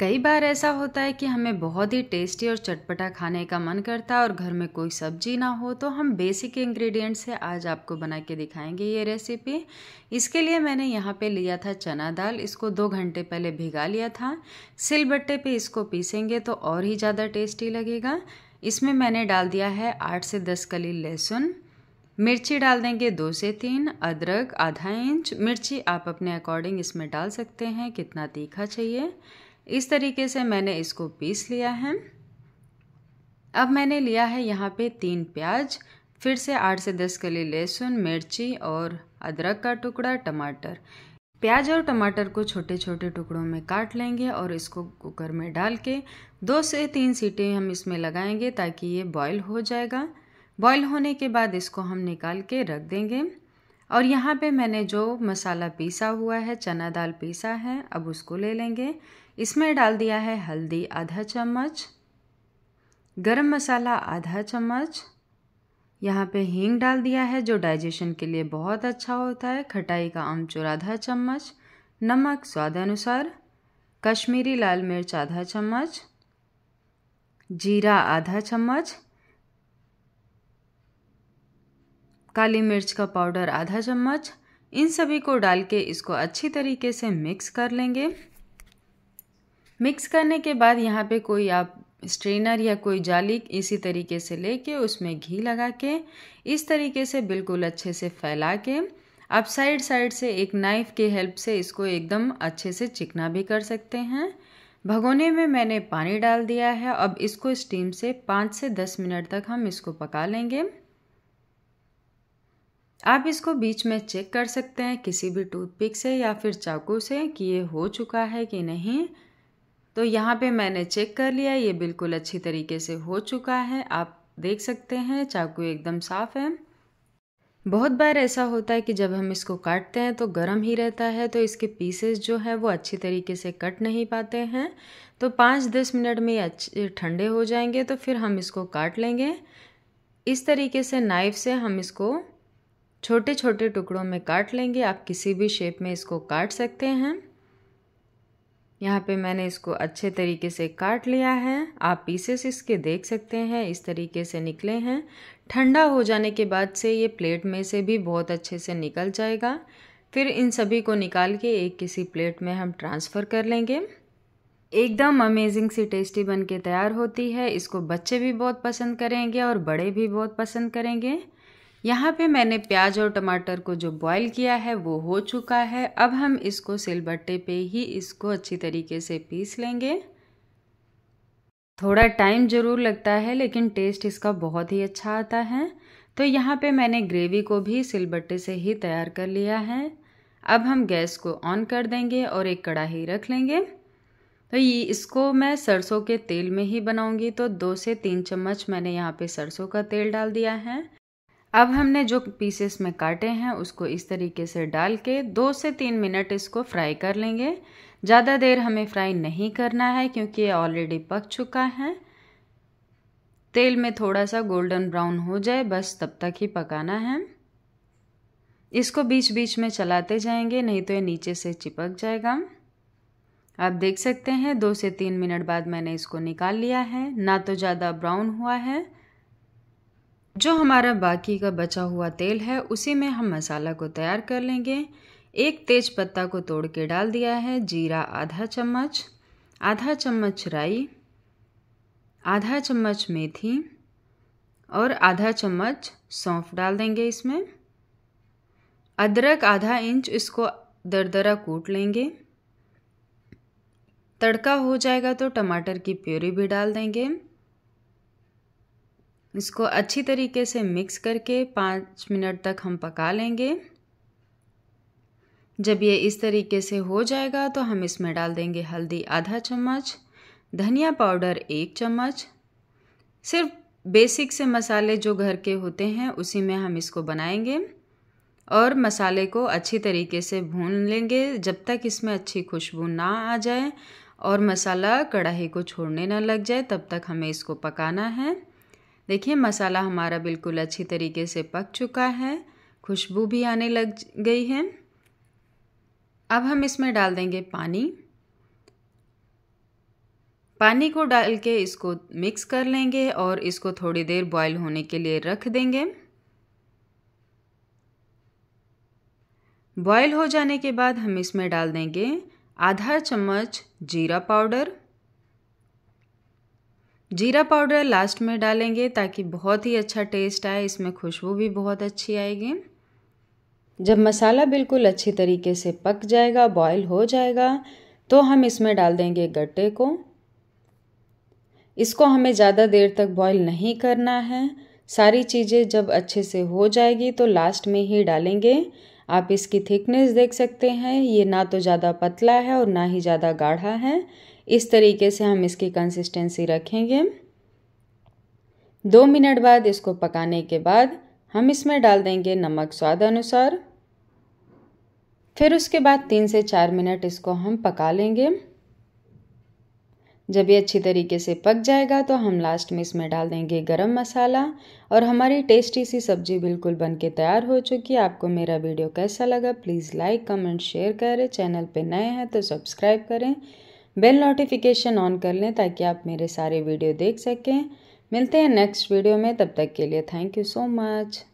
कई बार ऐसा होता है कि हमें बहुत ही टेस्टी और चटपटा खाने का मन करता है और घर में कोई सब्जी ना हो तो हम बेसिक इंग्रेडिएंट्स से आज आपको बना के दिखाएंगे ये रेसिपी इसके लिए मैंने यहाँ पे लिया था चना दाल इसको दो घंटे पहले भिगा लिया था सिलबट्टे पे इसको पीसेंगे तो और ही ज़्यादा टेस्टी लगेगा इसमें मैंने डाल दिया है आठ से दस कली लहसुन मिर्ची डाल देंगे दो से तीन अदरक आधा इंच मिर्ची आप अपने अकॉर्डिंग इसमें डाल सकते हैं कितना तीखा चाहिए इस तरीके से मैंने इसको पीस लिया है अब मैंने लिया है यहाँ पे तीन प्याज फिर से आठ से दस कली लहसुन मिर्ची और अदरक का टुकड़ा टमाटर प्याज और टमाटर को छोटे छोटे टुकड़ों में काट लेंगे और इसको कुकर में डाल के दो से तीन सीटें हम इसमें लगाएंगे ताकि ये बॉईल हो जाएगा बॉईल होने के बाद इसको हम निकाल के रख देंगे और यहाँ पे मैंने जो मसाला पीसा हुआ है चना दाल पीसा है अब उसको ले लेंगे इसमें डाल दिया है हल्दी आधा चम्मच गरम मसाला आधा चम्मच यहाँ पे हींग डाल दिया है जो डाइजेशन के लिए बहुत अच्छा होता है खटाई का आमचूर आधा चम्मच नमक स्वाद अनुसार कश्मीरी लाल मिर्च आधा चम्मच जीरा आधा चम्मच काली मिर्च का पाउडर आधा चम्मच इन सभी को डाल के इसको अच्छी तरीके से मिक्स कर लेंगे मिक्स करने के बाद यहाँ पे कोई आप स्ट्रेनर या कोई जाली इसी तरीके से लेके उसमें घी लगा के इस तरीके से बिल्कुल अच्छे से फैला के आप साइड साइड से एक नाइफ़ के हेल्प से इसको एकदम अच्छे से चिकना भी कर सकते हैं भगोने में मैंने पानी डाल दिया है अब इसको स्टीम से पाँच से दस मिनट तक हम इसको पका लेंगे आप इसको बीच में चेक कर सकते हैं किसी भी टूथपिक से या फिर चाकू से कि ये हो चुका है कि नहीं तो यहाँ पे मैंने चेक कर लिया ये बिल्कुल अच्छी तरीके से हो चुका है आप देख सकते हैं चाकू एकदम साफ़ है बहुत बार ऐसा होता है कि जब हम इसको काटते हैं तो गर्म ही रहता है तो इसके पीसेस जो है वो अच्छी तरीके से कट नहीं पाते हैं तो पाँच दस मिनट में अच्छे ठंडे हो जाएंगे तो फिर हम इसको काट लेंगे इस तरीके से नाइफ से हम इसको छोटे छोटे टुकड़ों में काट लेंगे आप किसी भी शेप में इसको काट सकते हैं यहाँ पे मैंने इसको अच्छे तरीके से काट लिया है आप पीसेस इसके देख सकते हैं इस तरीके से निकले हैं ठंडा हो जाने के बाद से ये प्लेट में से भी बहुत अच्छे से निकल जाएगा फिर इन सभी को निकाल के एक किसी प्लेट में हम ट्रांसफ़र कर लेंगे एकदम अमेजिंग सी टेस्टी बन के तैयार होती है इसको बच्चे भी बहुत पसंद करेंगे और बड़े भी बहुत पसंद करेंगे यहाँ पे मैंने प्याज और टमाटर को जो बॉईल किया है वो हो चुका है अब हम इसको सिलबट्टे पे ही इसको अच्छी तरीके से पीस लेंगे थोड़ा टाइम ज़रूर लगता है लेकिन टेस्ट इसका बहुत ही अच्छा आता है तो यहाँ पे मैंने ग्रेवी को भी सिलबट्टे से ही तैयार कर लिया है अब हम गैस को ऑन कर देंगे और एक कड़ाही रख लेंगे तो ये इसको मैं सरसों के तेल में ही बनाऊंगी तो दो से तीन चम्मच मैंने यहाँ पे सरसों का तेल डाल दिया है अब हमने जो पीसेस में काटे हैं उसको इस तरीके से डाल के दो से तीन मिनट इसको फ्राई कर लेंगे ज़्यादा देर हमें फ्राई नहीं करना है क्योंकि ये ऑलरेडी पक चुका है तेल में थोड़ा सा गोल्डन ब्राउन हो जाए बस तब तक ही पकाना है इसको बीच बीच में चलाते जाएंगे नहीं तो ये नीचे से चिपक जाएगा आप देख सकते हैं दो से तीन मिनट बाद मैंने इसको निकाल लिया है ना तो ज़्यादा ब्राउन हुआ है जो हमारा बाकी का बचा हुआ तेल है उसी में हम मसाला को तैयार कर लेंगे एक तेज पत्ता को तोड़ के डाल दिया है जीरा आधा चम्मच आधा चम्मच राई आधा चम्मच मेथी और आधा चम्मच सौंफ डाल देंगे इसमें अदरक आधा इंच इसको दरदरा कूट लेंगे तड़का हो जाएगा तो टमाटर की प्यूरी भी डाल देंगे इसको अच्छी तरीके से मिक्स करके पाँच मिनट तक हम पका लेंगे जब ये इस तरीके से हो जाएगा तो हम इसमें डाल देंगे हल्दी आधा चम्मच धनिया पाउडर एक चम्मच सिर्फ बेसिक से मसाले जो घर के होते हैं उसी में हम इसको बनाएंगे और मसाले को अच्छी तरीके से भून लेंगे जब तक इसमें अच्छी खुशबू ना आ जाए और मसाला कढ़ाई को छोड़ने ना लग जाए तब तक हमें इसको पकाना है देखिए मसाला हमारा बिल्कुल अच्छी तरीके से पक चुका है खुशबू भी आने लग गई है अब हम इसमें डाल देंगे पानी पानी को डाल के इसको मिक्स कर लेंगे और इसको थोड़ी देर बॉईल होने के लिए रख देंगे बॉईल हो जाने के बाद हम इसमें डाल देंगे आधा चम्मच जीरा पाउडर जीरा पाउडर लास्ट में डालेंगे ताकि बहुत ही अच्छा टेस्ट आए इसमें खुशबू भी बहुत अच्छी आएगी जब मसाला बिल्कुल अच्छी तरीके से पक जाएगा बॉयल हो जाएगा तो हम इसमें डाल देंगे गट्टे को इसको हमें ज़्यादा देर तक बॉईल नहीं करना है सारी चीज़ें जब अच्छे से हो जाएगी तो लास्ट में ही डालेंगे आप इसकी थिकनेस देख सकते हैं ये ना तो ज़्यादा पतला है और ना ही ज़्यादा गाढ़ा है इस तरीके से हम इसकी कंसिस्टेंसी रखेंगे दो मिनट बाद इसको पकाने के बाद हम इसमें डाल देंगे नमक स्वाद अनुसार फिर उसके बाद तीन से चार मिनट इसको हम पका लेंगे जब ये अच्छी तरीके से पक जाएगा तो हम लास्ट में इसमें डाल देंगे गरम मसाला और हमारी टेस्टी सी सब्जी बिल्कुल बन के तैयार हो चुकी है आपको मेरा वीडियो कैसा लगा प्लीज़ लाइक कमेंट शेयर करें चैनल पे नए हैं तो सब्सक्राइब करें बेल नोटिफिकेशन ऑन कर लें ताकि आप मेरे सारे वीडियो देख सकें मिलते हैं नेक्स्ट वीडियो में तब तक के लिए थैंक यू सो मच